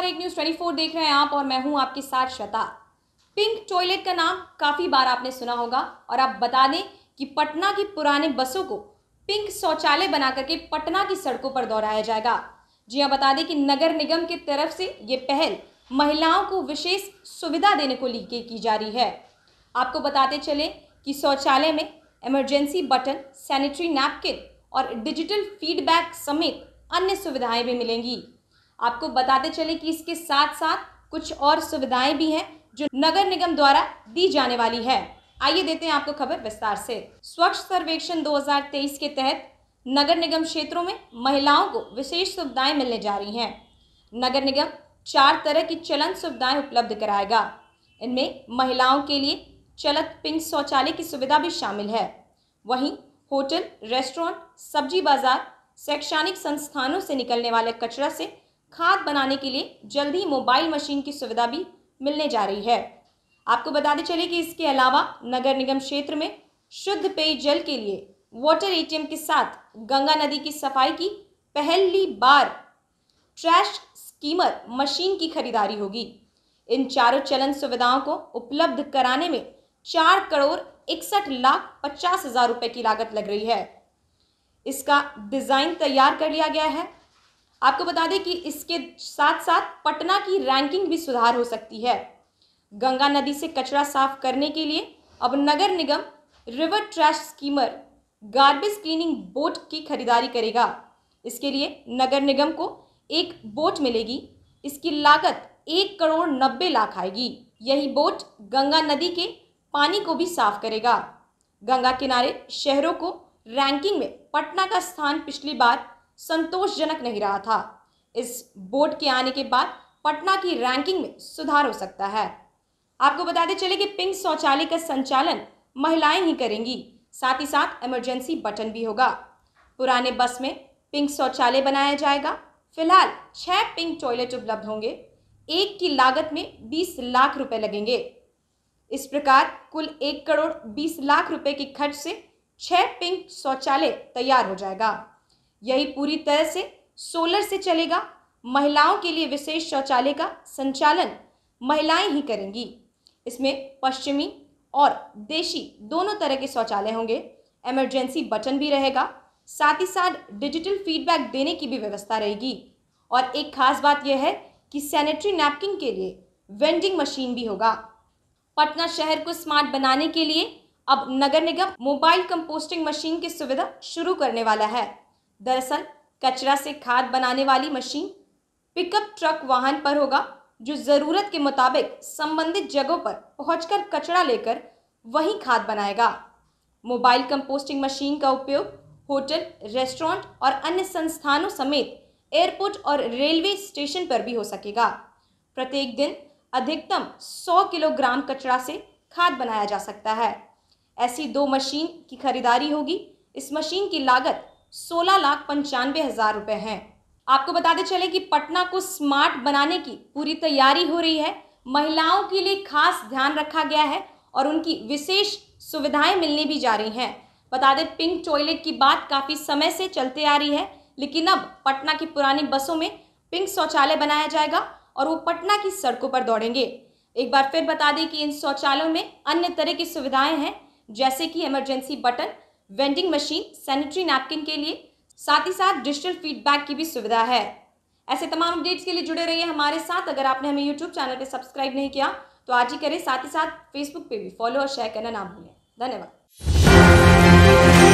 नमस्कार एक न्यूज 24 देख रहे हैं आप और मैं हूं आपके साथ श्वेता पिंक टॉयलेट का नाम काफी बार आपने सुना होगा और आप बता दें कि पटना की पुराने बसों को पिंक शौचालय बना करके पटना की सड़कों पर दोहराया जाएगा जी हाँ बता दें कि नगर निगम की तरफ से ये पहल महिलाओं को विशेष सुविधा देने को लेकर की जा रही है आपको बताते चले कि शौचालय में इमरजेंसी बटन सैनिटरी नैपकिन और डिजिटल फीडबैक समेत अन्य सुविधाएं भी मिलेंगी आपको बताते चले कि इसके साथ साथ कुछ और सुविधाएं भी हैं जो नगर निगम द्वारा दी जाने वाली है आइए देते हैं आपको खबर विस्तार से स्वच्छ सर्वेक्षण 2023 के तहत नगर निगम क्षेत्रों में महिलाओं को विशेष सुविधाएं मिलने जा रही हैं नगर निगम चार तरह की चलन सुविधाएं उपलब्ध कराएगा इनमें महिलाओं के लिए चलत पिंक शौचालय की सुविधा भी शामिल है वहीं होटल रेस्टोरेंट सब्जी बाजार शैक्षणिक संस्थानों से निकलने वाले कचरा से खाद बनाने के लिए जल्द ही मोबाइल मशीन की सुविधा भी मिलने जा रही है आपको बताते चले कि इसके अलावा नगर निगम क्षेत्र में शुद्ध पेयजल के लिए वाटर एटीएम के साथ गंगा नदी की सफाई की पहली बार ट्रैश स्कीमर मशीन की खरीदारी होगी इन चारों चलन सुविधाओं को उपलब्ध कराने में चार करोड़ इकसठ लाख पचास हजार रुपए की लागत लग रही है इसका डिजाइन तैयार कर लिया गया है आपको बता दें कि इसके साथ साथ पटना की रैंकिंग भी सुधार हो सकती है गंगा नदी से कचरा साफ करने के लिए अब नगर निगम river trash skimmer garbage cleaning boat की खरीदारी करेगा इसके लिए नगर निगम को एक बोट मिलेगी इसकी लागत एक करोड़ नब्बे लाख आएगी यही बोट गंगा नदी के पानी को भी साफ करेगा गंगा किनारे शहरों को रैंकिंग में पटना का स्थान पिछली बार संतोषजनक नहीं रहा था इस बोर्ड के आने के बाद पटना की रैंकिंग में सुधार हो सकता है आपको बताते चले कि पिंक शौचालय का संचालन महिलाएं ही करेंगी साथ ही साथ इमरजेंसी बटन भी होगा पुराने बस में पिंक शौचालय बनाया जाएगा फिलहाल छह पिंक टॉयलेट उपलब्ध होंगे एक की लागत में बीस लाख रुपए लगेंगे इस प्रकार कुल एक करोड़ बीस लाख रुपए के खर्च से छह पिंक शौचालय तैयार हो जाएगा यही पूरी तरह से सोलर से चलेगा महिलाओं के लिए विशेष शौचालय का संचालन महिलाएं ही करेंगी इसमें पश्चिमी और देशी दोनों तरह के शौचालय होंगे एमरजेंसी बटन भी रहेगा साथ ही साथ डिजिटल फीडबैक देने की भी व्यवस्था रहेगी और एक खास बात यह है कि सैनिटरी नैपकिन के लिए वेंडिंग मशीन भी होगा पटना शहर को स्मार्ट बनाने के लिए अब नगर निगम मोबाइल कंपोस्टिंग मशीन की सुविधा शुरू करने वाला है दरअसल कचरा से खाद बनाने वाली मशीन पिकअप ट्रक वाहन पर होगा जो ज़रूरत के मुताबिक संबंधित जगहों पर पहुंचकर कचरा लेकर वही खाद बनाएगा मोबाइल कंपोस्टिंग मशीन का उपयोग होटल रेस्टोरेंट और अन्य संस्थानों समेत एयरपोर्ट और रेलवे स्टेशन पर भी हो सकेगा प्रत्येक दिन अधिकतम 100 किलोग्राम कचरा से खाद बनाया जा सकता है ऐसी दो मशीन की खरीदारी होगी इस मशीन की लागत सोलह लाख पंचानवे हज़ार रुपए हैं आपको बताते चले कि पटना को स्मार्ट बनाने की पूरी तैयारी हो रही है महिलाओं के लिए खास ध्यान रखा गया है और उनकी विशेष सुविधाएं मिलने भी जा रही हैं बता दें पिंक टॉयलेट की बात काफ़ी समय से चलते आ रही है लेकिन अब पटना की पुरानी बसों में पिंक शौचालय बनाया जाएगा और वो पटना की सड़कों पर दौड़ेंगे एक बार फिर बता दें कि इन शौचालयों में अन्य तरह की सुविधाएं हैं जैसे कि emergency button vending machine sanitary napkin के लिए साथ ही साथ डिजिटल फीडबैक की भी सुविधा है ऐसे तमाम अपडेट्स के लिए जुड़े रहिए हमारे साथ अगर आपने हमें यूट्यूब चैनल पर सब्सक्राइब नहीं किया तो आज ही करें साथ ही साथ फेसबुक पे भी फॉलो और शेयर करना ना भूलें धन्यवाद